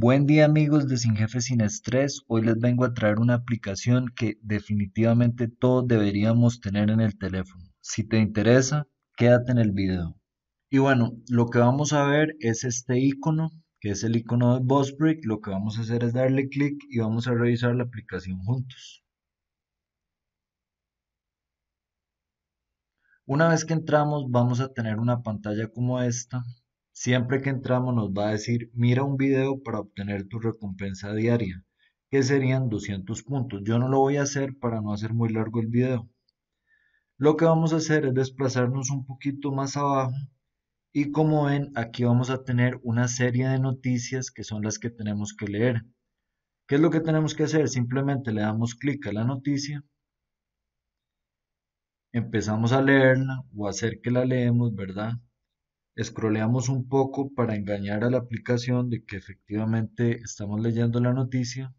Buen día amigos de Sin Jefe Sin Estrés, hoy les vengo a traer una aplicación que definitivamente todos deberíamos tener en el teléfono. Si te interesa, quédate en el video. Y bueno, lo que vamos a ver es este icono, que es el icono de Bossbrick. Lo que vamos a hacer es darle clic y vamos a revisar la aplicación juntos. Una vez que entramos vamos a tener una pantalla como esta Siempre que entramos nos va a decir, mira un video para obtener tu recompensa diaria, que serían 200 puntos. Yo no lo voy a hacer para no hacer muy largo el video. Lo que vamos a hacer es desplazarnos un poquito más abajo y como ven aquí vamos a tener una serie de noticias que son las que tenemos que leer. ¿Qué es lo que tenemos que hacer? Simplemente le damos clic a la noticia, empezamos a leerla o hacer que la leemos, ¿verdad? Escroleamos un poco para engañar a la aplicación de que efectivamente estamos leyendo la noticia.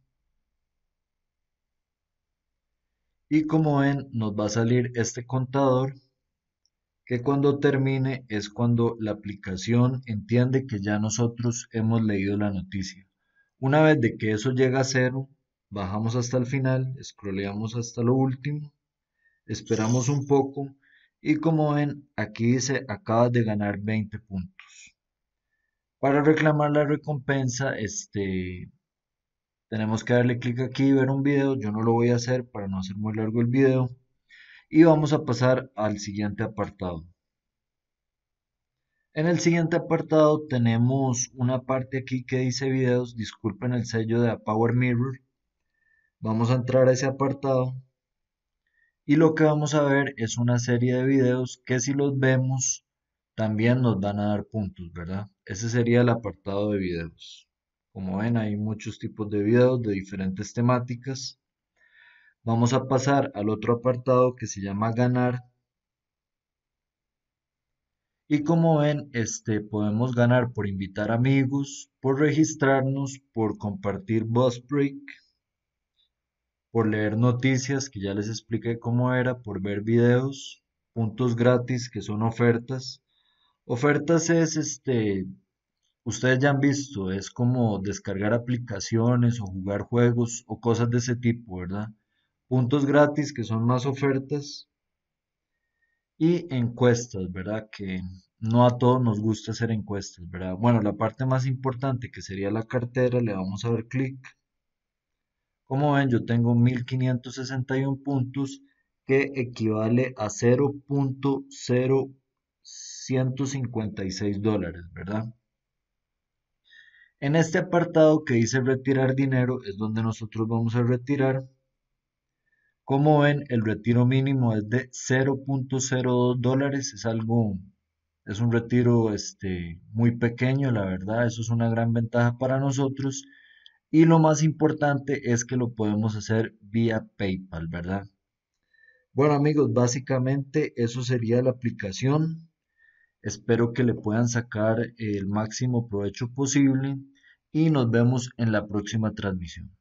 Y como ven, nos va a salir este contador que cuando termine es cuando la aplicación entiende que ya nosotros hemos leído la noticia. Una vez de que eso llega a cero, bajamos hasta el final, scrolleamos hasta lo último, esperamos un poco y como ven, aquí dice acabas de ganar 20 puntos. Para reclamar la recompensa, este, tenemos que darle clic aquí y ver un video. Yo no lo voy a hacer para no hacer muy largo el video. Y vamos a pasar al siguiente apartado. En el siguiente apartado tenemos una parte aquí que dice videos, disculpen el sello de Power Mirror. Vamos a entrar a ese apartado y lo que vamos a ver es una serie de videos que si los vemos también nos van a dar puntos, ¿verdad? Ese sería el apartado de videos. Como ven, hay muchos tipos de videos de diferentes temáticas. Vamos a pasar al otro apartado que se llama ganar. Y como ven, este, podemos ganar por invitar amigos, por registrarnos, por compartir Buzzbreak por leer noticias que ya les expliqué cómo era, por ver videos, puntos gratis que son ofertas. Ofertas es este, ustedes ya han visto, es como descargar aplicaciones o jugar juegos o cosas de ese tipo, ¿verdad? Puntos gratis que son más ofertas y encuestas, ¿verdad? Que no a todos nos gusta hacer encuestas, ¿verdad? Bueno, la parte más importante que sería la cartera, le vamos a dar clic como ven, yo tengo 1561 puntos que equivale a 0.0156 dólares, ¿verdad? En este apartado que dice retirar dinero es donde nosotros vamos a retirar. Como ven, el retiro mínimo es de 0.02 dólares, es algo, es un retiro este, muy pequeño, la verdad, eso es una gran ventaja para nosotros. Y lo más importante es que lo podemos hacer vía PayPal, ¿verdad? Bueno amigos, básicamente eso sería la aplicación. Espero que le puedan sacar el máximo provecho posible y nos vemos en la próxima transmisión.